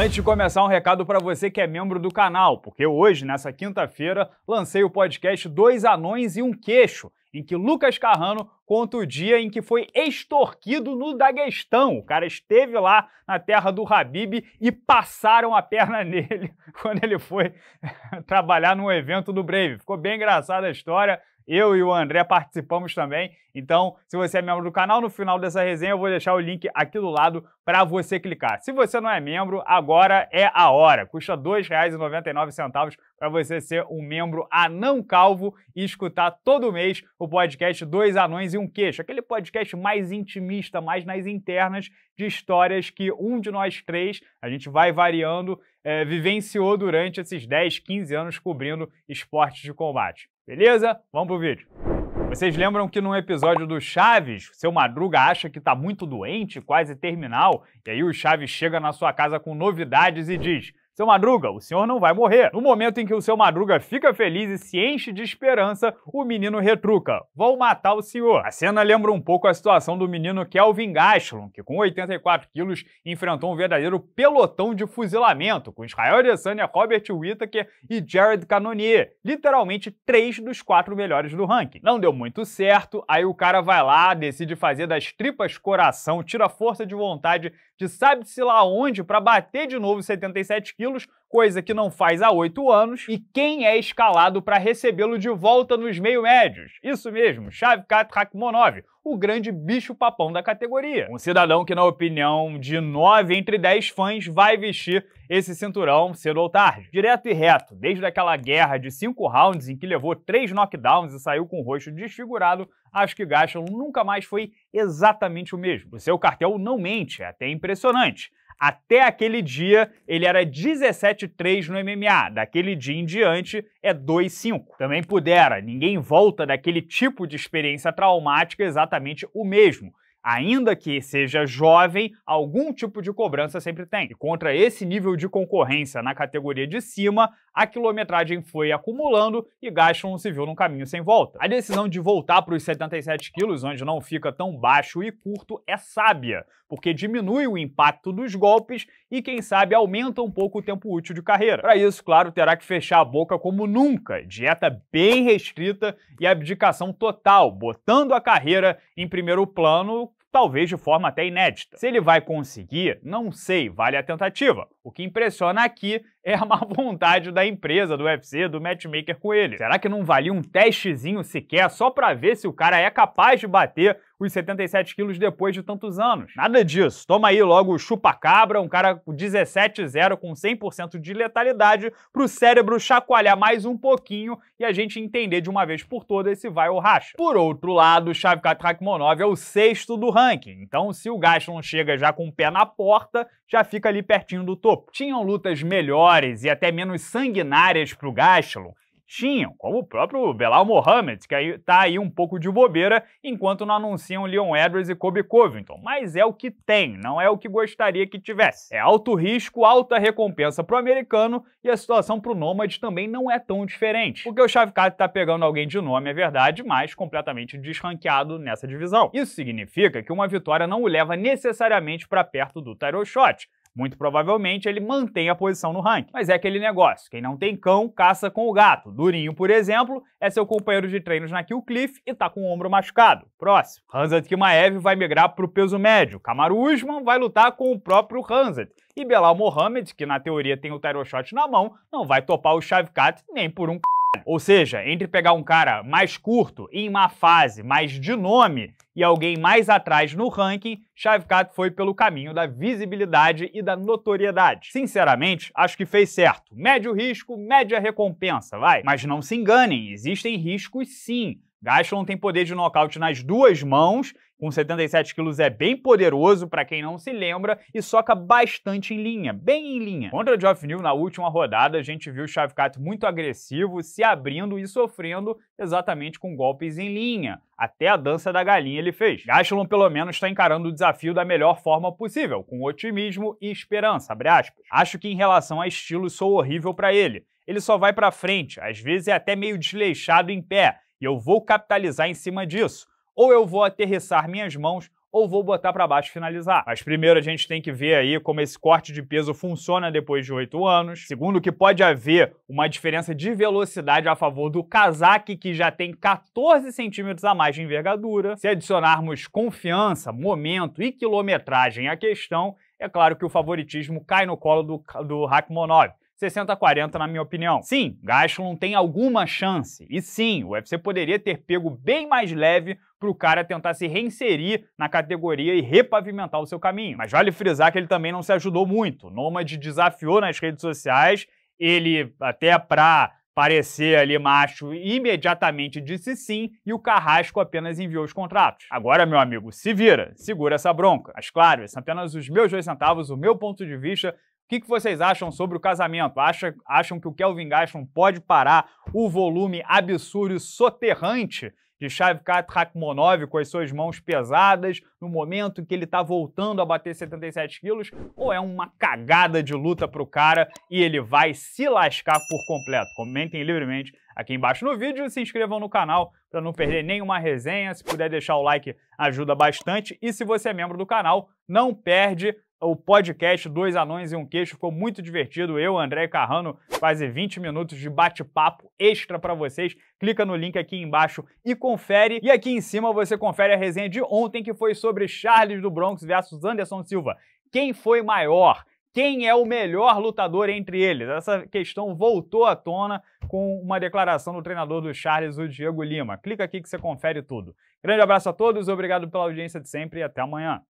Antes de começar, um recado para você que é membro do canal, porque hoje, nessa quinta-feira, lancei o podcast Dois Anões e um Queixo, em que Lucas Carrano conta o dia em que foi extorquido no Daguestão. O cara esteve lá na terra do Habib e passaram a perna nele quando ele foi trabalhar num evento do Brave. Ficou bem engraçada a história eu e o André participamos também. Então, se você é membro do canal, no final dessa resenha eu vou deixar o link aqui do lado para você clicar. Se você não é membro, agora é a hora. Custa R$ 2,99 para você ser um membro anão calvo e escutar todo mês o podcast Dois Anões e um Queixo, aquele podcast mais intimista, mais nas internas de histórias que um de nós três, a gente vai variando, é, vivenciou durante esses 10, 15 anos cobrindo esportes de combate. Beleza? Vamos pro vídeo. Vocês lembram que num episódio do Chaves, seu Madruga acha que tá muito doente, quase terminal, e aí o Chaves chega na sua casa com novidades e diz: seu Madruga, o senhor não vai morrer. No momento em que o seu Madruga fica feliz e se enche de esperança, o menino retruca: Vou matar o senhor. A cena lembra um pouco a situação do menino Kelvin Gastelum, que com 84 quilos enfrentou um verdadeiro pelotão de fuzilamento, com Israel Adesanya, Robert Whittaker e Jared Cannonier, literalmente três dos quatro melhores do ranking. Não deu muito certo, aí o cara vai lá, decide fazer das tripas coração, tira força de vontade de sabe-se lá onde para bater de novo 77 quilos quilos, coisa que não faz há oito anos, e quem é escalado para recebê-lo de volta nos meio médios. Isso mesmo, Shavkat Rakhmonov, o grande bicho-papão da categoria. Um cidadão que, na opinião de nove entre dez fãs, vai vestir esse cinturão cedo ou tarde. Direto e reto, desde aquela guerra de cinco rounds em que levou três knockdowns e saiu com o rosto desfigurado, acho que Gastelum nunca mais foi exatamente o mesmo. O seu cartel não mente, é até impressionante. Até aquele dia, ele era 17-3 no MMA. Daquele dia em diante, é 2-5. Também pudera, ninguém volta daquele tipo de experiência traumática exatamente o mesmo ainda que seja jovem, algum tipo de cobrança sempre tem. E contra esse nível de concorrência na categoria de cima, a quilometragem foi acumulando e Gaston se viu num caminho sem volta. A decisão de voltar para os 77 quilos, onde não fica tão baixo e curto, é sábia, porque diminui o impacto dos golpes e, quem sabe, aumenta um pouco o tempo útil de carreira. Para isso, claro, terá que fechar a boca como nunca, dieta bem restrita e abdicação total, botando a carreira em primeiro plano, talvez de forma até inédita. Se ele vai conseguir, não sei, vale a tentativa. O que impressiona aqui é a má vontade da empresa, do UFC, do matchmaker com ele. Será que não valia um testezinho sequer só para ver se o cara é capaz de bater os 77 quilos depois de tantos anos? Nada disso. Toma aí logo o chupa-cabra, um cara 17-0 com 100% de letalidade, pro cérebro chacoalhar mais um pouquinho e a gente entender de uma vez por todas se vai ou racha. Por outro lado, o Shavkat Rakhmonov é o sexto do ranking, então se o Gaston chega já com o pé na porta, já fica ali pertinho do topo. Tinham lutas melhores e até menos sanguinárias para o Gastelum tinham, como o próprio Belal Mohamed, que está aí, um pouco de bobeira, enquanto não anunciam Leon Edwards e Kobe Covington. Mas é o que tem, não é o que gostaria que tivesse. É alto risco, alta recompensa para o americano e a situação para o Nomad também não é tão diferente. Porque o Chavkat está pegando alguém de nome, é verdade, mas completamente desranqueado nessa divisão. Isso significa que uma vitória não o leva necessariamente para perto do title shot, muito provavelmente ele mantém a posição no ranking. Mas é aquele negócio, quem não tem cão, caça com o gato. Durinho, por exemplo, é seu companheiro de treinos na Cliff e tá com o ombro machucado. Próximo. Hanzat Kimaev vai migrar pro peso médio. Kamaru Usman vai lutar com o próprio Hanzat. E Belal Mohamed, que na teoria tem o title shot na mão, não vai topar o Shavkat nem por um c... Ou seja, entre pegar um cara mais curto, em má fase, mais de nome e alguém mais atrás no ranking, Shavkat foi pelo caminho da visibilidade e da notoriedade. Sinceramente, acho que fez certo. Médio risco, média recompensa, vai. Mas não se enganem, existem riscos sim. Gastelum tem poder de nocaute nas duas mãos, com 77 quilos é bem poderoso, para quem não se lembra, e soca bastante em linha, bem em linha. Contra Geoff Neal, na última rodada, a gente viu o Shavkat muito agressivo, se abrindo e sofrendo exatamente com golpes em linha. Até a dança da galinha ele fez. Gastelum, pelo menos, está encarando o desafio da melhor forma possível, com otimismo e esperança, Acho que em relação a estilo, sou horrível para ele. Ele só vai para frente, às vezes é até meio desleixado em pé, e eu vou capitalizar em cima disso. Ou eu vou aterrissar minhas mãos ou vou botar para baixo e finalizar. Mas primeiro a gente tem que ver aí como esse corte de peso funciona depois de oito anos. Segundo, que pode haver uma diferença de velocidade a favor do casaque, que já tem 14 centímetros a mais de envergadura. Se adicionarmos confiança, momento e quilometragem à questão, é claro que o favoritismo cai no colo do, do Hakmonov 60-40 na minha opinião. Sim, Gashlon tem alguma chance. E sim, o UFC poderia ter pego bem mais leve para o cara tentar se reinserir na categoria e repavimentar o seu caminho. Mas vale frisar que ele também não se ajudou muito. Nomad desafiou nas redes sociais, ele até para parecer ali macho imediatamente disse sim e o Carrasco apenas enviou os contratos. Agora, meu amigo, se vira, segura essa bronca. Mas claro, são é apenas os meus dois centavos, o meu ponto de vista, que, que vocês acham sobre o casamento? Acha, acham que o Kelvin Gaston pode parar o volume absurdo e soterrante de Shavkat Rakhmonov com as suas mãos pesadas no momento em que ele está voltando a bater 77 quilos? Ou é uma cagada de luta para o cara e ele vai se lascar por completo? Comentem livremente aqui embaixo no vídeo. Se inscrevam no canal para não perder nenhuma resenha. Se puder deixar o like, ajuda bastante. E se você é membro do canal, não perde o podcast Dois Anões e um Queixo. Ficou muito divertido. Eu, André Carrano, quase 20 minutos de bate-papo extra para vocês. Clica no link aqui embaixo e confere. E aqui em cima você confere a resenha de ontem, que foi sobre Charles do Bronx versus Anderson Silva. Quem foi maior? Quem é o melhor lutador entre eles? Essa questão voltou à tona com uma declaração do treinador do Charles, o Diego Lima. Clica aqui que você confere tudo. Grande abraço a todos, obrigado pela audiência de sempre e até amanhã.